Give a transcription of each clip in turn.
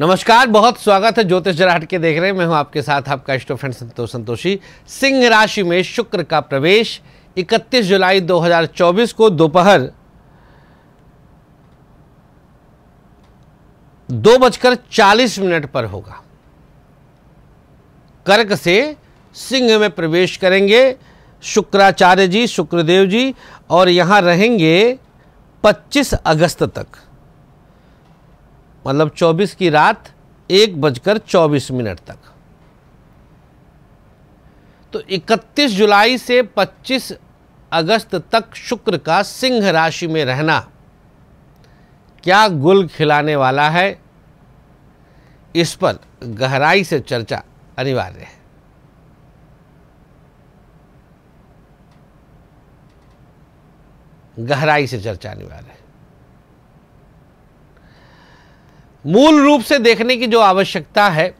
नमस्कार बहुत स्वागत है ज्योतिष जराहट के देख रहे हैं मैं हूं आपके साथ आपका स्टो फ्रेंड संतोष संतोषी सिंह राशि में शुक्र का प्रवेश 31 जुलाई 2024 को दोपहर दो बजकर चालीस मिनट पर होगा कर्क से सिंह में प्रवेश करेंगे शुक्राचार्य जी शुक्रदेव जी और यहां रहेंगे 25 अगस्त तक मतलब 24 की रात एक बजकर चौबीस मिनट तक तो 31 जुलाई से 25 अगस्त तक शुक्र का सिंह राशि में रहना क्या गुल खिलाने वाला है इस पर गहराई से चर्चा अनिवार्य है गहराई से चर्चा अनिवार्य है मूल रूप से देखने की जो आवश्यकता है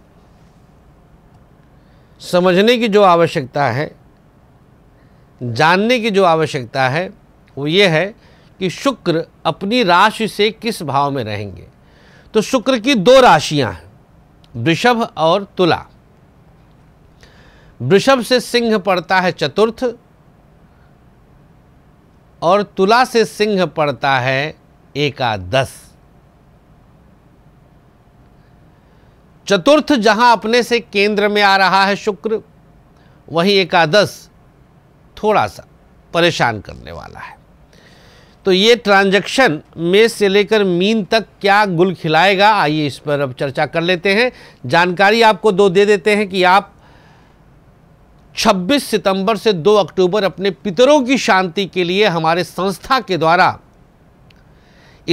समझने की जो आवश्यकता है जानने की जो आवश्यकता है वो ये है कि शुक्र अपनी राशि से किस भाव में रहेंगे तो शुक्र की दो राशियां हैं वृषभ और तुला वृषभ से सिंह पड़ता है चतुर्थ और तुला से सिंह पड़ता है एकादश चतुर्थ जहां अपने से केंद्र में आ रहा है शुक्र वहीं एकादश थोड़ा सा परेशान करने वाला है तो ये ट्रांजैक्शन मेष से लेकर मीन तक क्या गुल खिलाएगा आइए इस पर अब चर्चा कर लेते हैं जानकारी आपको दो दे देते हैं कि आप 26 सितंबर से 2 अक्टूबर अपने पितरों की शांति के लिए हमारे संस्था के द्वारा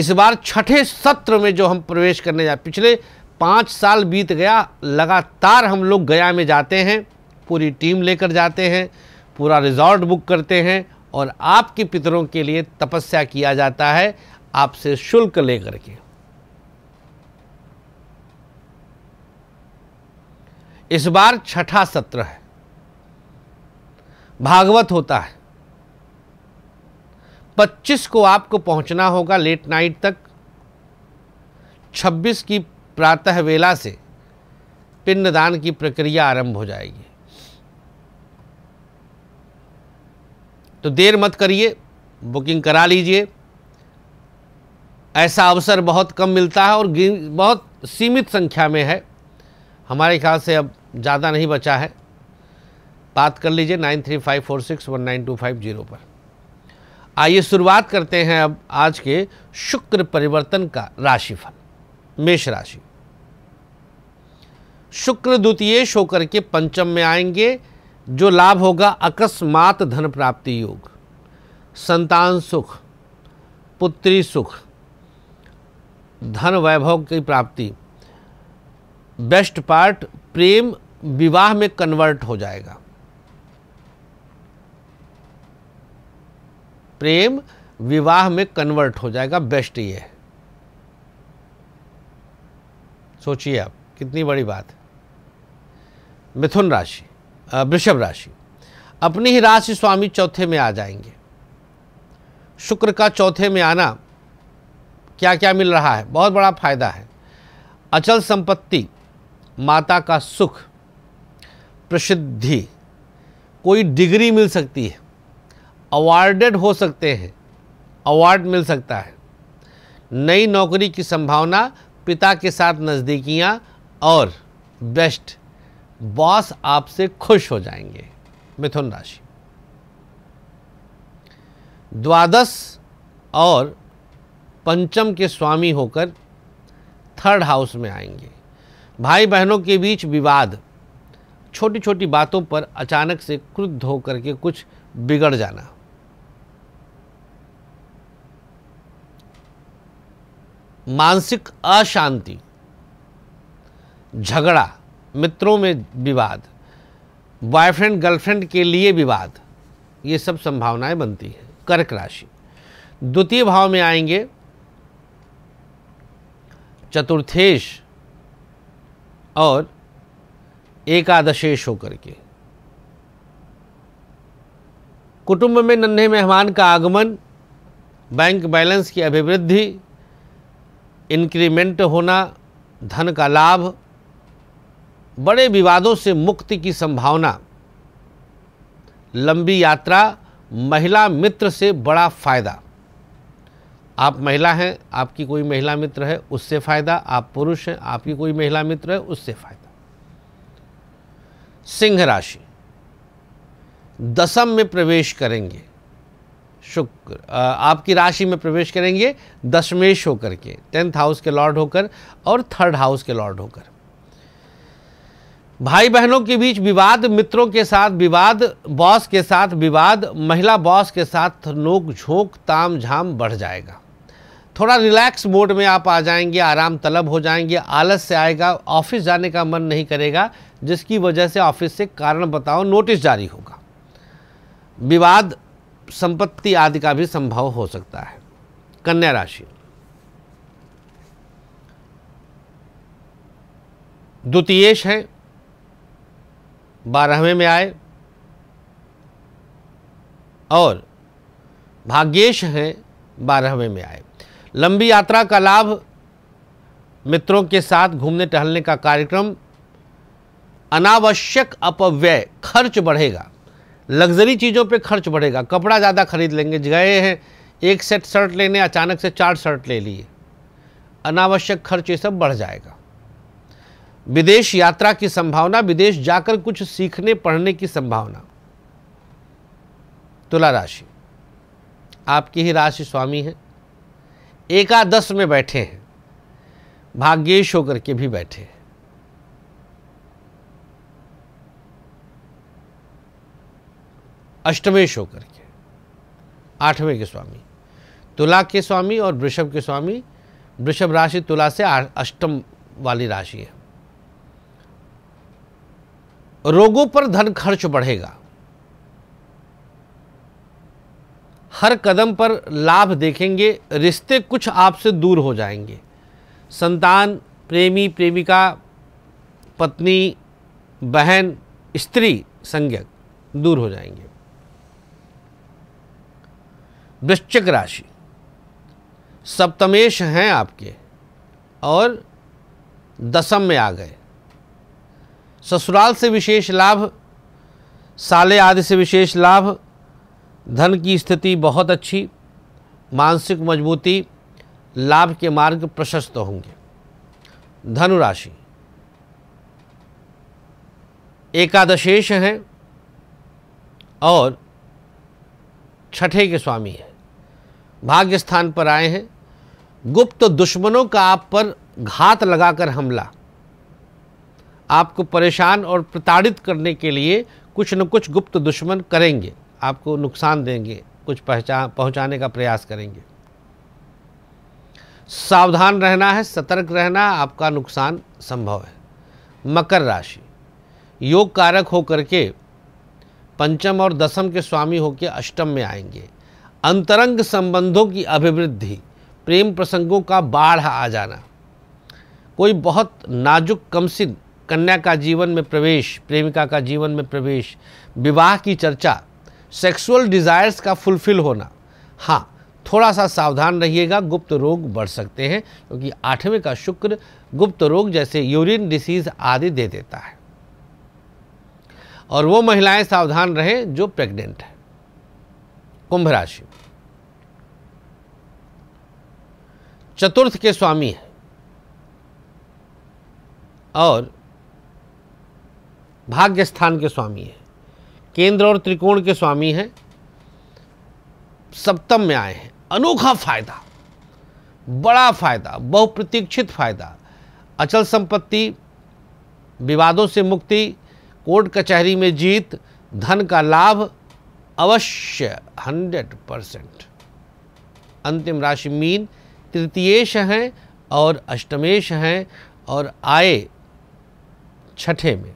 इस बार छठे सत्र में जो हम प्रवेश करने जा पिछले पाँच साल बीत गया लगातार हम लोग गया में जाते हैं पूरी टीम लेकर जाते हैं पूरा रिजॉर्ट बुक करते हैं और आपके पितरों के लिए तपस्या किया जाता है आपसे शुल्क लेकर के इस बार छठा सत्र है भागवत होता है 25 को आपको पहुंचना होगा लेट नाइट तक 26 की प्रातः वेला से पिंडदान की प्रक्रिया आरंभ हो जाएगी तो देर मत करिए बुकिंग करा लीजिए ऐसा अवसर बहुत कम मिलता है और बहुत सीमित संख्या में है हमारे ख्याल से अब ज़्यादा नहीं बचा है बात कर लीजिए nine three five four six one nine two five zero पर आइए शुरुआत करते हैं अब आज के शुक्र परिवर्तन का राशिफल मेष राशि शुक्र द्वितीय होकर के पंचम में आएंगे जो लाभ होगा अकस्मात धन प्राप्ति योग संतान सुख पुत्री सुख धन वैभव की प्राप्ति बेस्ट पार्ट प्रेम विवाह में कन्वर्ट हो जाएगा प्रेम विवाह में कन्वर्ट हो जाएगा बेस्ट ये है सोचिए आप कितनी बड़ी बात है मिथुन राशि वृषभ राशि अपनी ही राशि स्वामी चौथे में आ जाएंगे शुक्र का चौथे में आना क्या क्या मिल रहा है बहुत बड़ा फायदा है अचल संपत्ति माता का सुख प्रसिद्धि कोई डिग्री मिल सकती है अवार्डेड हो सकते हैं अवार्ड मिल सकता है नई नौकरी की संभावना पिता के साथ नज़दीकियाँ और बेस्ट बॉस आपसे खुश हो जाएंगे मिथुन राशि द्वादश और पंचम के स्वामी होकर थर्ड हाउस में आएंगे भाई बहनों के बीच विवाद छोटी छोटी बातों पर अचानक से क्रुद्ध होकर के कुछ बिगड़ जाना मानसिक अशांति झगड़ा मित्रों में विवाद बॉयफ्रेंड गर्लफ्रेंड के लिए विवाद ये सब संभावनाएं बनती हैं कर्क राशि द्वितीय भाव में आएंगे चतुर्थेश और एकादशेश होकर के कुटुंब में नन्हे मेहमान का आगमन बैंक बैलेंस की अभिवृद्धि इंक्रीमेंट होना धन का लाभ बड़े विवादों से मुक्ति की संभावना लंबी यात्रा महिला मित्र से बड़ा फ़ायदा आप महिला हैं आपकी कोई महिला मित्र है उससे फ़ायदा आप पुरुष हैं आपकी कोई महिला मित्र है उससे फ़ायदा सिंह राशि दसम में प्रवेश करेंगे शुक्र आपकी राशि में प्रवेश करेंगे दशमेश होकर के टेंथ हाउस के लॉर्ड होकर और थर्ड हाउस के लॉर्ड होकर भाई बहनों के बीच विवाद मित्रों के साथ विवाद बॉस के साथ विवाद महिला बॉस के साथ नोक झोंक ताम झाम बढ़ जाएगा थोड़ा रिलैक्स मोड में आप आ जाएंगे आराम तलब हो जाएंगे आलस से आएगा ऑफिस जाने का मन नहीं करेगा जिसकी वजह से ऑफिस से कारण बताओ नोटिस जारी होगा विवाद संपत्ति आदि का भी संभव हो सकता है कन्या राशि द्वितीयेश हैं बारहवें में आए और भाग्येश हैं बारहवें में आए लंबी यात्रा का लाभ मित्रों के साथ घूमने टहलने का कार्यक्रम अनावश्यक अपव्यय खर्च बढ़ेगा लग्जरी चीज़ों पे खर्च बढ़ेगा कपड़ा ज़्यादा खरीद लेंगे गए हैं एक सेट शर्ट लेने अचानक से चार शर्ट ले लिए अनावश्यक खर्च ये सब बढ़ जाएगा विदेश यात्रा की संभावना विदेश जाकर कुछ सीखने पढ़ने की संभावना तुला राशि आपकी ही राशि स्वामी है एकादश में बैठे हैं भाग्येश होकर के भी बैठे हैं अष्टमेश होकर के आठवें के स्वामी तुला के स्वामी और वृषभ के स्वामी वृषभ राशि तुला से अष्टम वाली राशि है रोगों पर धन खर्च बढ़ेगा हर कदम पर लाभ देखेंगे रिश्ते कुछ आपसे दूर हो जाएंगे संतान प्रेमी प्रेमिका पत्नी बहन स्त्री संज्ञक दूर हो जाएंगे वृश्चिक राशि सप्तमेश हैं आपके और दसम में आ गए ससुराल से विशेष लाभ साले आदि से विशेष लाभ धन की स्थिति बहुत अच्छी मानसिक मजबूती लाभ के मार्ग प्रशस्त होंगे धनु राशि एकादशेश हैं और छठे के स्वामी हैं भाग्य स्थान पर आए हैं गुप्त दुश्मनों का आप पर घात लगाकर हमला आपको परेशान और प्रताड़ित करने के लिए कुछ न कुछ गुप्त दुश्मन करेंगे आपको नुकसान देंगे कुछ पहचान पहुंचाने का प्रयास करेंगे सावधान रहना है सतर्क रहना आपका नुकसान संभव है मकर राशि योग कारक होकर के पंचम और दसम के स्वामी होकर अष्टम में आएंगे अंतरंग संबंधों की अभिवृद्धि प्रेम प्रसंगों का बाढ़ आ जाना कोई बहुत नाजुक कमसिन कन्या का जीवन में प्रवेश प्रेमिका का जीवन में प्रवेश विवाह की चर्चा सेक्सुअल डिज़ायर्स का फुलफिल होना हाँ थोड़ा सा सावधान रहिएगा गुप्त रोग बढ़ सकते हैं क्योंकि आठवें का शुक्र गुप्त रोग जैसे यूरिन डिसीज आदि दे देता है और वो महिलाएं सावधान रहें जो प्रेग्नेंट है कुंभ राशि चतुर्थ के स्वामी है और भाग्य स्थान के स्वामी है केंद्र और त्रिकोण के स्वामी हैं सप्तम में आए हैं अनोखा फायदा बड़ा फायदा बहुप्रतीक्षित फायदा अचल संपत्ति विवादों से मुक्ति कोर्ट कचहरी में जीत धन का लाभ अवश्य हंड्रेड परसेंट अंतिम राशि मीन तृतीयेश हैं और अष्टमेश हैं और आए छठे में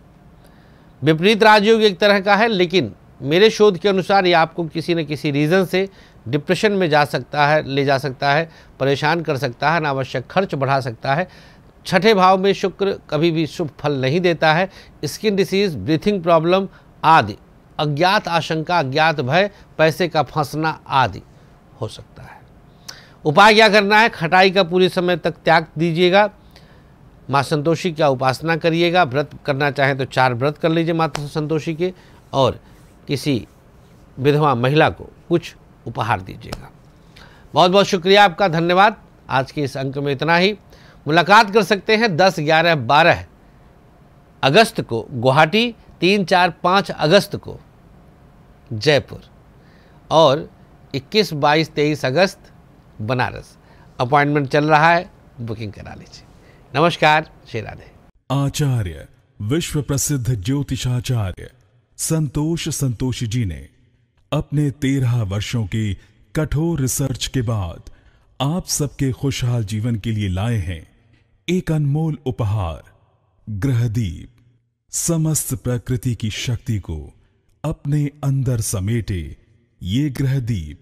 विपरीत राजयोग एक तरह का है लेकिन मेरे शोध के अनुसार ये आपको किसी न किसी रीज़न से डिप्रेशन में जा सकता है ले जा सकता है परेशान कर सकता है अनावश्यक खर्च बढ़ा सकता है छठे भाव में शुक्र कभी भी शुभ फल नहीं देता है स्किन डिसीज़ ब्रीथिंग प्रॉब्लम आदि अज्ञात आशंका अज्ञात भय पैसे का फंसना आदि हो सकता है उपाय क्या करना है खटाई का पूरे समय तक त्याग दीजिएगा माँ संतोषी का उपासना करिएगा व्रत करना चाहें तो चार व्रत कर लीजिए माता संतोषी के और किसी विधवा महिला को कुछ उपहार दीजिएगा बहुत बहुत शुक्रिया आपका धन्यवाद आज के इस अंक में इतना ही मुलाकात कर सकते हैं दस ग्यारह बारह अगस्त को गुवाहाटी तीन चार पाँच अगस्त को जयपुर और इक्कीस बाईस तेईस अगस्त बनारस अपॉइंटमेंट चल रहा है बुकिंग करा लीजिए नमस्कार श्री राधे आचार्य विश्व प्रसिद्ध ज्योतिषाचार्य संतोष संतोष जी ने अपने तेरह वर्षों की कठोर रिसर्च के बाद आप सबके खुशहाल जीवन के लिए लाए हैं एक अनमोल उपहार ग्रहदीप समस्त प्रकृति की शक्ति को अपने अंदर समेटे ये ग्रहदीप